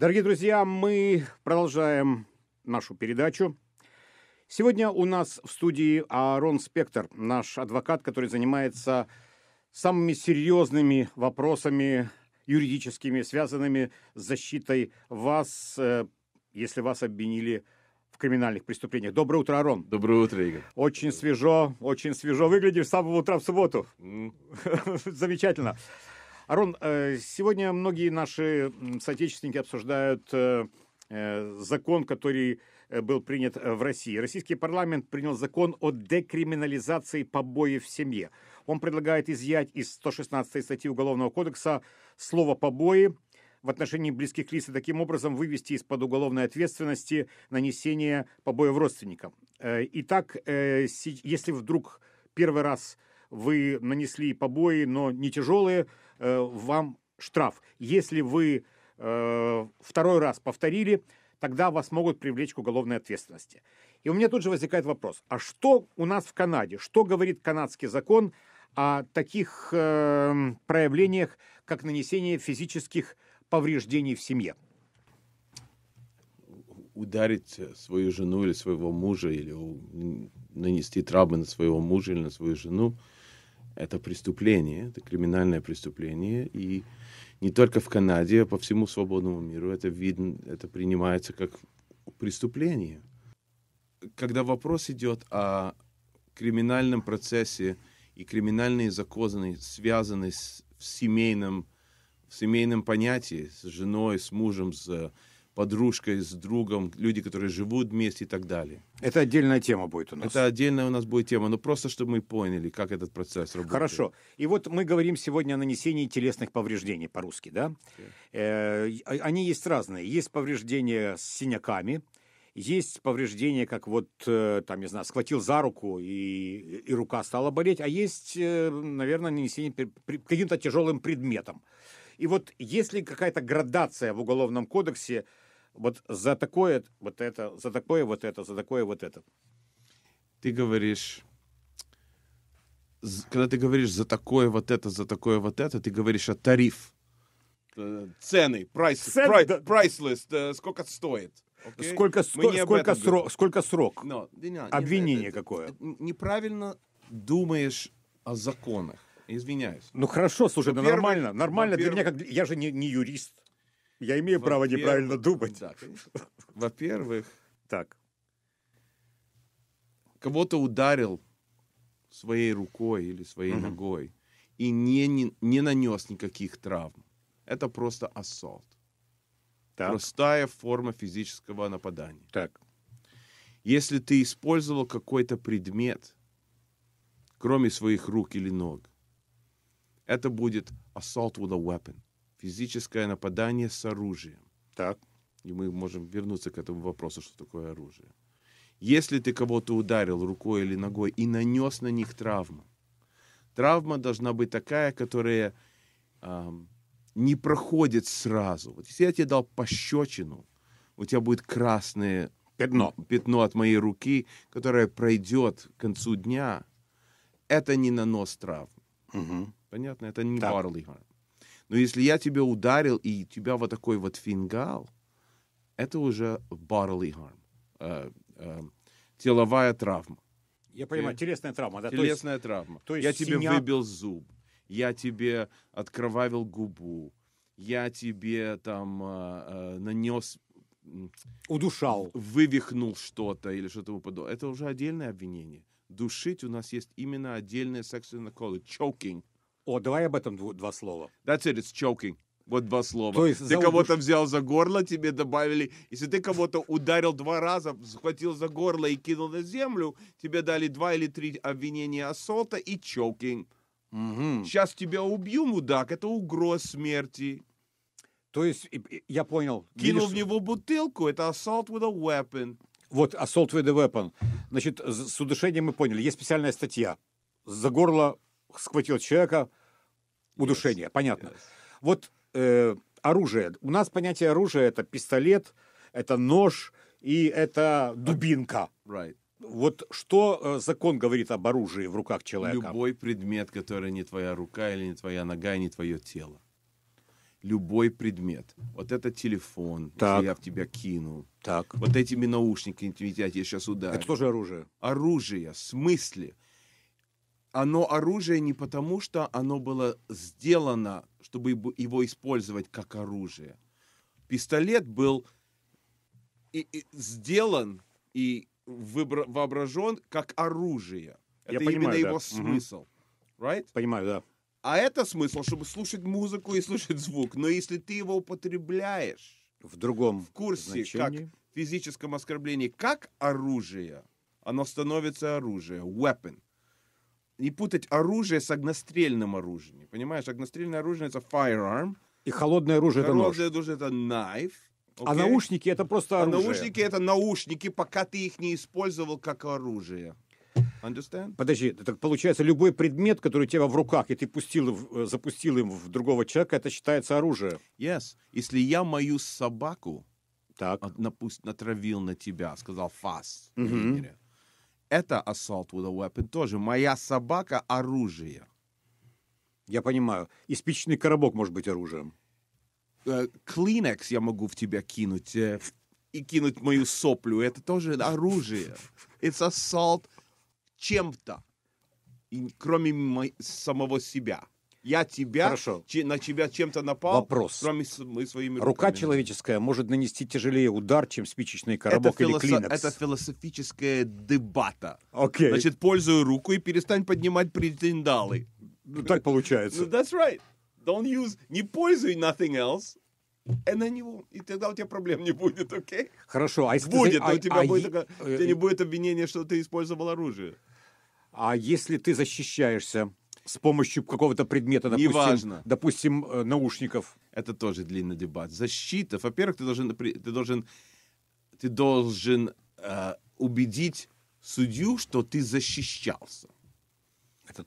Дорогие друзья, мы продолжаем нашу передачу. Сегодня у нас в студии Аарон Спектр, наш адвокат, который занимается самыми серьезными вопросами юридическими, связанными с защитой вас, э, если вас обвинили в криминальных преступлениях. Доброе утро, Арон. Доброе утро, Игорь. Очень свежо, очень свежо выглядишь с самого утра в субботу. Mm. Замечательно. Арон, э, сегодня многие наши соотечественники обсуждают э, э, закон, который был принят в России. Российский парламент принял закон о декриминализации побоев в семье. Он предлагает изъять из 116 статьи Уголовного кодекса слово «побои», в отношении близких лиц и таким образом вывести из-под уголовной ответственности нанесение побоев родственникам. Итак, если вдруг первый раз вы нанесли побои, но не тяжелые, Э, вам штраф. Если вы э, второй раз повторили, тогда вас могут привлечь к уголовной ответственности. И у меня тут же возникает вопрос, а что у нас в Канаде, что говорит канадский закон о таких э, проявлениях, как нанесение физических повреждений в семье? Ударить свою жену или своего мужа, или нанести травмы на своего мужа или на свою жену – это преступление, это криминальное преступление, и не только в Канаде, а по всему свободному миру это видно, это принимается как преступление. Когда вопрос идет о криминальном процессе и криминальные законы связаны с в семейном в семейном понятии с женой, с мужем, с подружкой, с другом, люди, которые живут вместе и так далее. Это отдельная тема будет у нас. Это отдельная у нас будет тема, но просто, чтобы мы поняли, как этот процесс работает. Хорошо. И вот мы говорим сегодня о нанесении телесных повреждений по-русски, да? Okay. Э, а, они есть разные. Есть повреждения с синяками, есть повреждения, как вот, э, там, не знаю, схватил за руку и, и рука стала болеть, а есть, э, наверное, нанесение каким-то тяжелым предметом. И вот если какая-то градация в Уголовном кодексе, вот за такое вот это, за такое вот это, за такое вот это. Ты говоришь, когда ты говоришь за такое вот это, за такое вот это, ты говоришь о тариф. Э, цены, прайс, Цен, прай, да. прайслист, э, сколько стоит. Okay? Сколько, сто, сколько, срок, сколько срок? No, no, Обвинение это, какое? Неправильно думаешь о законах. Извиняюсь. Ну хорошо, слушай, ну, да ну первый, нормально, нормально ну, первый... для меня, как я же не, не юрист. Я имею право неправильно думать. Да, Во-первых, так. Кого-то ударил своей рукой или своей угу. ногой и не, не, не нанес никаких травм. Это просто ассолт. Так. Простая форма физического нападания. Так. Если ты использовал какой-то предмет, кроме своих рук или ног, это будет assault with a weapon физическое нападание с оружием. Так. И мы можем вернуться к этому вопросу, что такое оружие. Если ты кого-то ударил рукой или ногой и нанес на них травму, травма должна быть такая, которая э, не проходит сразу. Вот если я тебе дал пощечину, у тебя будет красное пятно. пятно от моей руки, которое пройдет к концу дня, это не нанос травм. Угу. Понятно? Это не да. bodily harm. Но если я тебя ударил и тебя вот такой вот фингал, это уже bodily harm, э, э, теловая травма. Я понимаю, Ты, телесная травма, да? Телесная то есть, травма. То есть я синяк... тебе выбил зуб, я тебе откровавил губу, я тебе там э, э нанес удушал, вывихнул что-то или что-то подобное. Это уже отдельное обвинение. Душить у нас есть именно отдельное section call choking о, давай об этом два слова. That's it, it's choking. Вот два слова. То есть ты кого-то взял за горло, тебе добавили. Если ты кого-то ударил два раза, схватил за горло и кинул на землю, тебе дали два или три обвинения ассолта и чокинг. Угу. Сейчас тебя убью, мудак, это угроза смерти. То есть, я понял. Кинул видишь... в него бутылку, это assault with a weapon. Вот, assault with a weapon. Значит, с удушением мы поняли. Есть специальная статья. За горло схватил человека, удушение, yes. понятно. Yes. Вот э, оружие. У нас понятие оружия это пистолет, это нож и это дубинка. Right. Вот что э, закон говорит об оружии в руках человека? Любой предмет, который не твоя рука или не твоя нога, и не твое тело. Любой предмет. Вот это телефон, так. если я в тебя кинул. Так. Вот этими наушниками, я тебя сейчас ударю. Это тоже оружие? Оружие, в смысле? оно оружие не потому, что оно было сделано, чтобы его использовать как оружие. Пистолет был и, и сделан и выбра- воображен как оружие. Я это понимаю, именно да. его смысл. Угу. Right? Понимаю, да. А это смысл, чтобы слушать музыку и слушать звук. Но если ты его употребляешь в другом в курсе, значении. как в физическом оскорблении, как оружие, оно становится оружием, weapon не путать оружие с огнестрельным оружием. Понимаешь, огнестрельное оружие это firearm. И холодное оружие холодное это нож. Холодное оружие это knife. Okay. А наушники это просто а оружие. А наушники это наушники, пока ты их не использовал как оружие. Understand? Подожди, так получается, любой предмет, который у тебя в руках, и ты пустил, э, запустил им в другого человека, это считается оружие. Yes. Если я мою собаку так. Напусть, натравил на тебя, сказал фас, угу. Uh это assault with a weapon тоже. Моя собака – оружие. Я понимаю. И спичечный коробок может быть оружием. Э, Клинекс я могу в тебя кинуть э, и кинуть мою соплю. Это тоже оружие. It's assault чем-то, кроме самого себя я тебя, Хорошо. Че, на тебя чем-то напал, Вопрос. кроме с, мы своими руками. Рука человеческая может нанести тяжелее удар, чем спичечный коробок это или филосо... клинокс. Это философическая дебата. Окей. Okay. Значит, пользуй руку и перестань поднимать претендалы. Ну, так получается. Ну, that's right. Don't use, не пользуй nothing else, и на него. И тогда у тебя проблем не будет, окей? Okay? Хорошо, а если будет, ты... а, у а- тебя а, будет, а, у э, тебя не будет обвинения, что ты использовал оружие. А если ты защищаешься с помощью какого-то предмета, допустим, Неважно. допустим, э, наушников. Это тоже длинный дебат. Защита. Во-первых, ты должен, ты должен, ты должен э, убедить судью, что ты защищался. Это...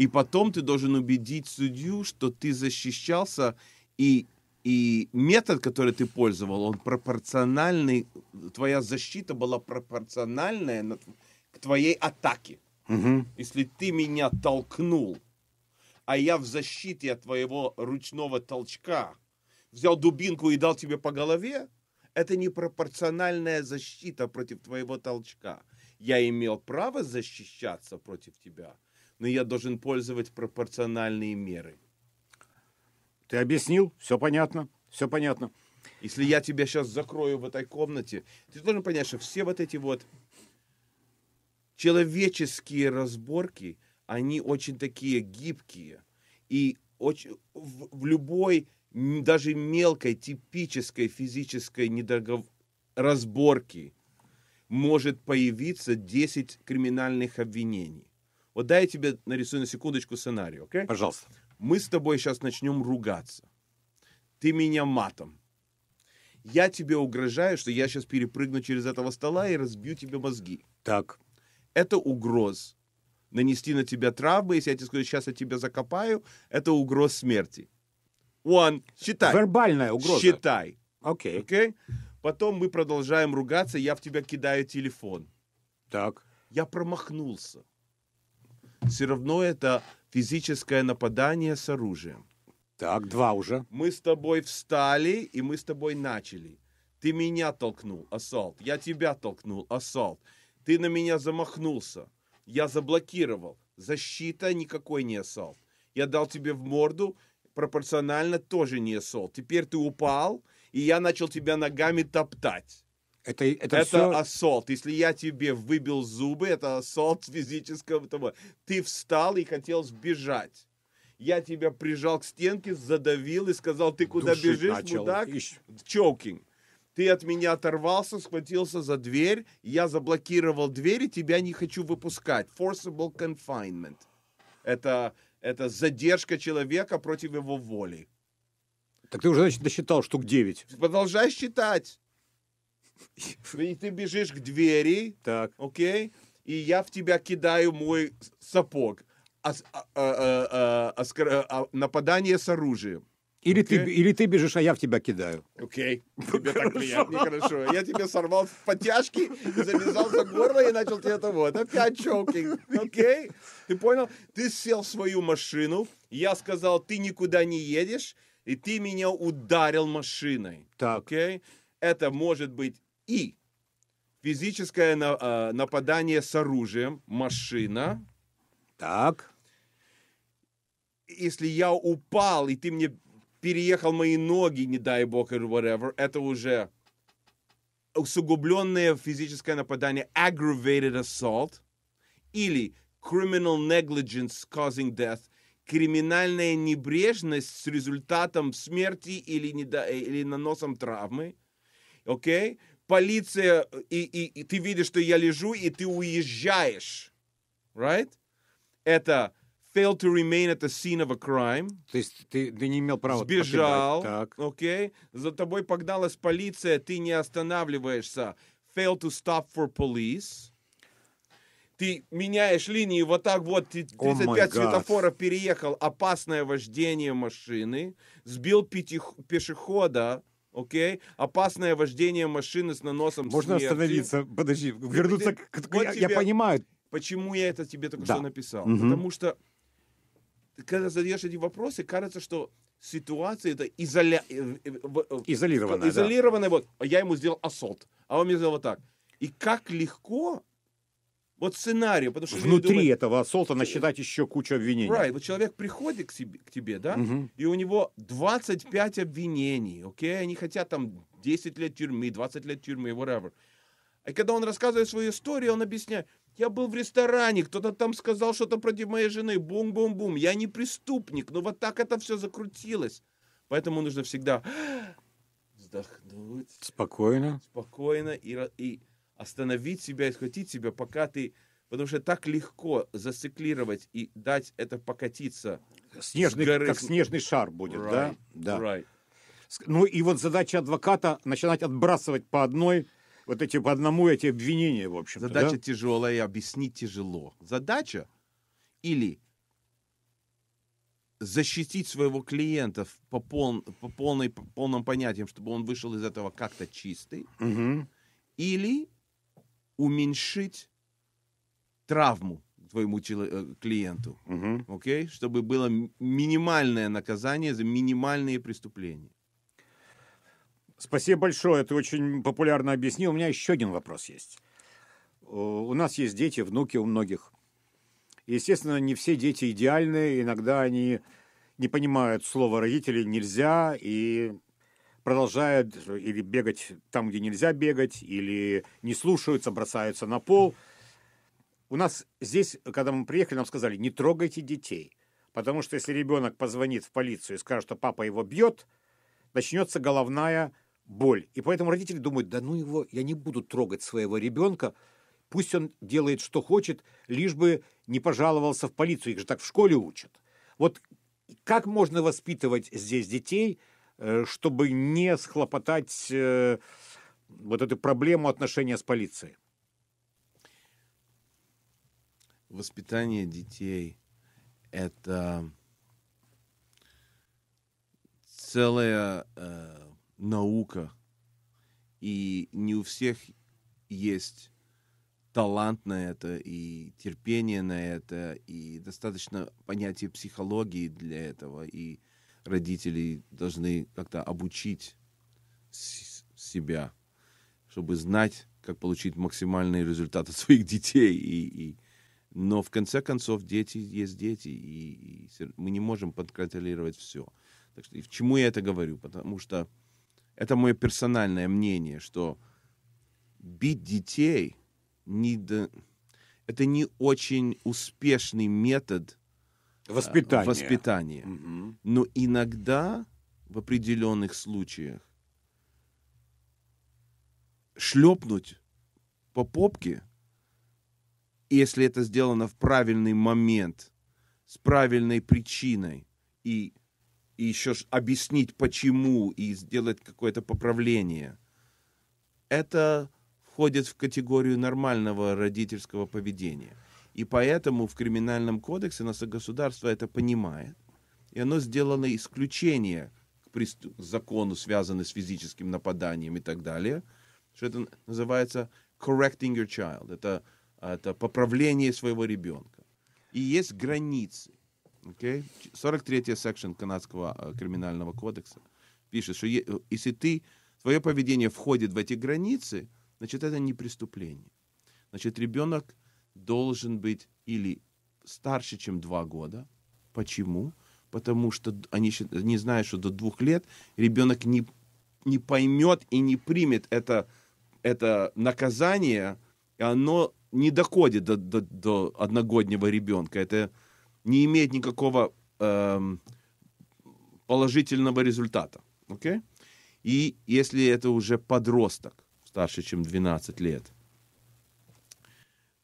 И потом ты должен убедить судью, что ты защищался, и, и метод, который ты пользовал, он пропорциональный, твоя защита была пропорциональная на, к твоей атаке угу. если ты меня толкнул, а я в защите от твоего ручного толчка взял дубинку и дал тебе по голове, это непропорциональная защита против твоего толчка. Я имел право защищаться против тебя, но я должен пользовать пропорциональные меры. Ты объяснил? Все понятно? Все понятно. Если я тебя сейчас закрою в этой комнате, ты должен понять, что все вот эти вот человеческие разборки, они очень такие гибкие. И очень, в, в любой, даже мелкой, типической физической недогов... разборке может появиться 10 криминальных обвинений. Вот дай я тебе нарисую на секундочку сценарий, окей? Okay? Пожалуйста. Мы с тобой сейчас начнем ругаться. Ты меня матом. Я тебе угрожаю, что я сейчас перепрыгну через этого стола и разбью тебе мозги. Так это угроз. Нанести на тебя травмы, если я тебе скажу, сейчас я тебя закопаю, это угроз смерти. One, считай. Вербальная угроза. Считай. Окей. Okay. Okay? Потом мы продолжаем ругаться, я в тебя кидаю телефон. Так. Я промахнулся. Все равно это физическое нападание с оружием. Так, два уже. Мы с тобой встали, и мы с тобой начали. Ты меня толкнул, ассалт. Я тебя толкнул, ассалт ты на меня замахнулся, я заблокировал, защита никакой не ассалт. Я дал тебе в морду, пропорционально тоже не ассалт. Теперь ты упал, и я начал тебя ногами топтать. Это, это, это все... ассолт. Если я тебе выбил зубы, это ассолт физического того. Ты встал и хотел сбежать. Я тебя прижал к стенке, задавил и сказал, ты куда Душить бежишь, начал. мудак? Ищ... Чокинг ты от меня оторвался, схватился за дверь, я заблокировал дверь и тебя не хочу выпускать. Forcible confinement. Это, это задержка человека против его воли. Так ты уже, значит, досчитал штук 9. Продолжай считать. И ты бежишь к двери, так. окей, и я в тебя кидаю мой сапог. А, а, а, а, нападание с оружием. Или, okay. ты, или ты бежишь, а я в тебя кидаю. Окей. Okay. Тебе так приятно. Хорошо. Я тебе сорвал в подтяжки, завязал за горло и начал тебе это вот. Опять чокинг. Окей? Okay. Ты понял? Ты сел в свою машину. Я сказал, ты никуда не едешь. И ты меня ударил машиной. Так. Окей? Okay? Это может быть и физическое а, нападание с оружием, машина. Так. Если я упал, и ты мне переехал мои ноги, не дай бог, или whatever, это уже усугубленное физическое нападание, aggravated assault, или criminal negligence causing death, криминальная небрежность с результатом смерти или, не до, или наносом травмы, окей? Okay? Полиция, и, и, и ты видишь, что я лежу, и ты уезжаешь, right? Это failed to remain at the scene of a crime. То есть ты, ты не имел права Сбежал, так. окей. Okay. За тобой погналась полиция, ты не останавливаешься. Fail to stop for police. Ты меняешь линии вот так вот, ты 35 oh светофоров переехал, опасное вождение машины, сбил пяти пешехода, Окей? Okay? Опасное вождение машины с наносом Можно смерти. остановиться, подожди, вернуться ты, к... Вот я, тебе... я понимаю, Почему я это тебе только да. что написал? Угу. Потому что когда задаешь эти вопросы, кажется, что ситуация это изоля... изолированная. Э, э, э, изолированная. Да. Вот, а я ему сделал асолт, а он мне сделал вот так. И как легко вот сценарий, потому что внутри думают, этого асолта насчитать еще кучу обвинений. Right, вот человек приходит к, себе, к тебе, да, угу. и у него 25 обвинений, окей, okay? они хотят там 10 лет тюрьмы, 20 лет тюрьмы, whatever. И когда он рассказывает свою историю, он объясняет, я был в ресторане, кто-то там сказал что-то против моей жены, бум-бум-бум, я не преступник, но вот так это все закрутилось. Поэтому нужно всегда вздохнуть. Спокойно. Спокойно и, и остановить себя и схватить себя, пока ты... Потому что так легко зациклировать и дать это покатиться. Снежный, горы... Как снежный шар будет, right. да? Да. Right. Ну и вот задача адвоката начинать отбрасывать по одной вот эти по одному эти обвинения, в общем Задача да? тяжелая, и объяснить тяжело. Задача или защитить своего клиента по, пол, по, полной, по полным понятиям, чтобы он вышел из этого как-то чистый, угу. или уменьшить травму твоему э, клиенту, угу. okay? чтобы было минимальное наказание за минимальные преступления. Спасибо большое, ты очень популярно объяснил. У меня еще один вопрос есть. Э, у нас есть дети, внуки у многих. Естественно, не все дети идеальные, иногда они не понимают слова родителей «нельзя» и продолжают или бегать там, где нельзя бегать, или не слушаются, бросаются на пол. У нас здесь, когда мы приехали, нам сказали, не трогайте детей, потому что если ребенок позвонит в полицию и скажет, что папа его бьет, начнется головная боль. И поэтому родители думают, да ну его, я не буду трогать своего ребенка, пусть он делает, что хочет, лишь бы не пожаловался в полицию, их же так в школе учат. Вот как можно воспитывать здесь детей, э, чтобы не схлопотать э, вот эту проблему отношения с полицией? Воспитание детей – это целая э, наука, и не у всех есть талант на это, и терпение на это, и достаточно понятия психологии для этого, и родители должны как-то обучить себя, чтобы знать, как получить максимальный результат от своих детей. И, и... Но в конце концов дети есть дети, и, и мы не можем подконтролировать все. Так что, и к чему я это говорю? Потому что это мое персональное мнение, что бить детей не до... это не очень успешный метод э, воспитания. воспитания. Угу. Но иногда в определенных случаях шлепнуть по попке, если это сделано в правильный момент, с правильной причиной и и еще объяснить почему и сделать какое-то поправление. Это входит в категорию нормального родительского поведения. И поэтому в криминальном кодексе наше государство это понимает, и оно сделано исключение к закону, связанному с физическим нападанием и так далее, что это называется correcting your child, это, это поправление своего ребенка. И есть границы. Okay? 43-я секшн канадского э, криминального кодекса пишет, что э, если ты, твое поведение входит в эти границы, значит, это не преступление. Значит, ребенок должен быть или старше, чем 2 года. Почему? Потому что они не знают, что до двух лет ребенок не, не поймет и не примет это, это наказание, и оно не доходит до, до, до одногоднего ребенка. Это не имеет никакого э, положительного результата. Okay? И если это уже подросток, старше, чем 12 лет,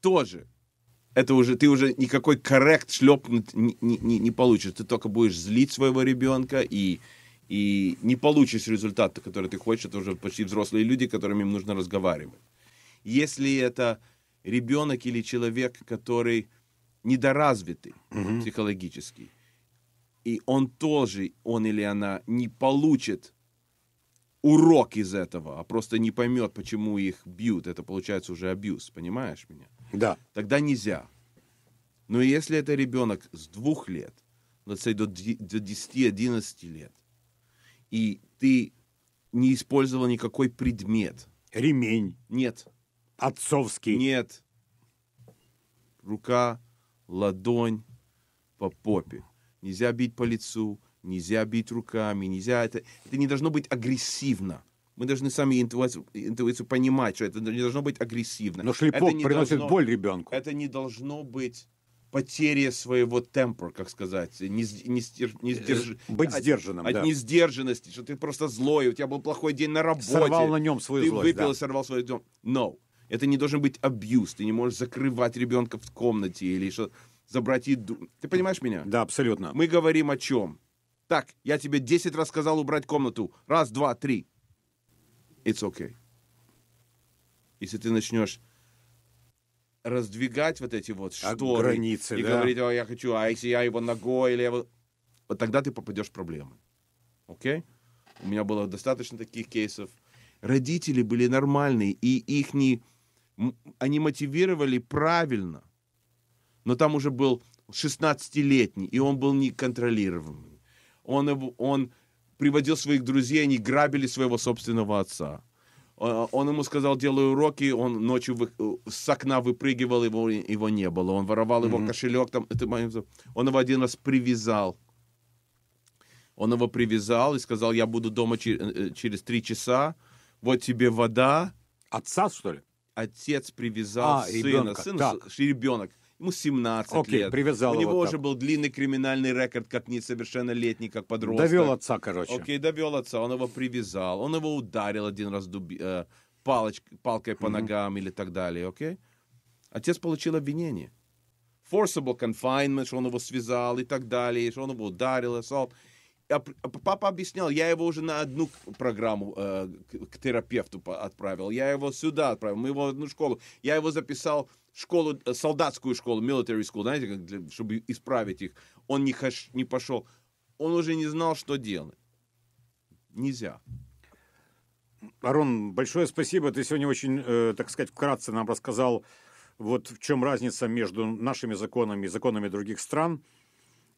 тоже это уже ты уже никакой коррект шлепнуть не, не, не получишь. Ты только будешь злить своего ребенка и, и не получишь результат, который ты хочешь. Это уже почти взрослые люди, которыми им нужно разговаривать. Если это ребенок или человек, который недоразвитый угу. психологически. И он тоже, он или она, не получит урок из этого, а просто не поймет, почему их бьют. Это получается уже абьюз, понимаешь меня? Да. Тогда нельзя. Но если это ребенок с двух лет, let's say, до 10-11 лет, и ты не использовал никакой предмет. Ремень. Нет. Отцовский. Нет. Рука, ладонь по попе. Нельзя бить по лицу, нельзя бить руками, нельзя это... Это не должно быть агрессивно. Мы должны сами интуицию, интуицию понимать, что это не должно быть агрессивно. Но шлепок приносит должно, боль ребенку. Это не должно быть потеря своего темпа, как сказать, не, не, не сдерж... Э, быть сдержанным, от, да. от несдержанности, что ты просто злой, у тебя был плохой день на работе, сорвал на нем свою ты злость, выпил да. и сорвал свой дом. No, это не должен быть абьюз. Ты не можешь закрывать ребенка в комнате или что забрать еду. Ты понимаешь меня? Да, абсолютно. Мы говорим о чем? Так, я тебе 10 раз сказал убрать комнату. Раз, два, три. It's okay. Если ты начнешь раздвигать вот эти вот а шторы границы, и да? говорить, о, я хочу, а если я его ногой или я его... Вот тогда ты попадешь в проблемы. Окей? Okay? У меня было достаточно таких кейсов. Родители были нормальные, и их не они мотивировали правильно, но там уже был 16-летний, и он был неконтролируемый. Он, он приводил своих друзей, они грабили своего собственного отца. Он ему сказал, делаю уроки, он ночью вы, э, с окна выпрыгивал, его, его не было. Он воровал mm-hmm. его кошелек. Там, это, он его один раз привязал. Он его привязал и сказал, я буду дома чер- э, э, через три часа, вот тебе вода. Отца, что ли? отец привязал а, сына, ребенка. сын так. ребенок, ему 17 Окей, лет. Привязал У него так. уже был длинный криминальный рекорд, как несовершеннолетний, как подросток. Довел отца, короче. Окей, довел отца, он его привязал, он его ударил один раз дуби, э, палоч, палкой по mm-hmm. ногам или так далее, окей? Отец получил обвинение. Forcible confinement, что он его связал и так далее, что он его ударил, assault. А а папа объяснял, я его уже на одну программу э, к, к терапевту отправил, я его сюда отправил, мы его в одну школу, я его записал в школу, э, солдатскую школу, military school, знаете, как для, чтобы исправить их. Он не, хош, не пошел, он уже не знал, что делать. Нельзя. Арон, большое спасибо. Ты сегодня очень, э, так сказать, вкратце нам рассказал, вот в чем разница между нашими законами и законами других стран.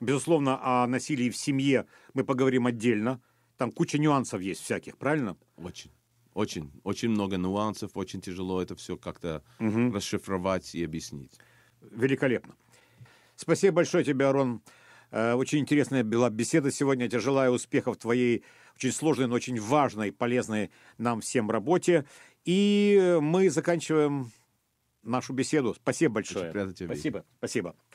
Безусловно, о насилии в семье мы поговорим отдельно. Там куча нюансов есть всяких, правильно? Очень. Очень, очень много нюансов, очень тяжело это все как-то угу. расшифровать и объяснить. Великолепно. Спасибо большое тебе, Арон. Э, очень интересная была беседа сегодня. Я желаю успехов твоей очень сложной, но очень важной, полезной нам всем работе. И мы заканчиваем нашу беседу. Спасибо большое. Очень приятно тебя Спасибо. Видеть. Спасибо.